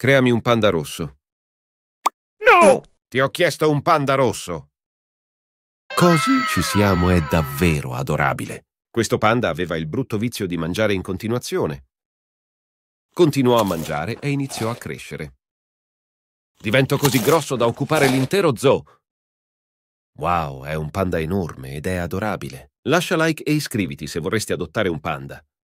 Creami un panda rosso. No! Oh, ti ho chiesto un panda rosso. Così ci siamo è davvero adorabile. Questo panda aveva il brutto vizio di mangiare in continuazione. Continuò a mangiare e iniziò a crescere. Divento così grosso da occupare l'intero zoo. Wow, è un panda enorme ed è adorabile. Lascia like e iscriviti se vorresti adottare un panda.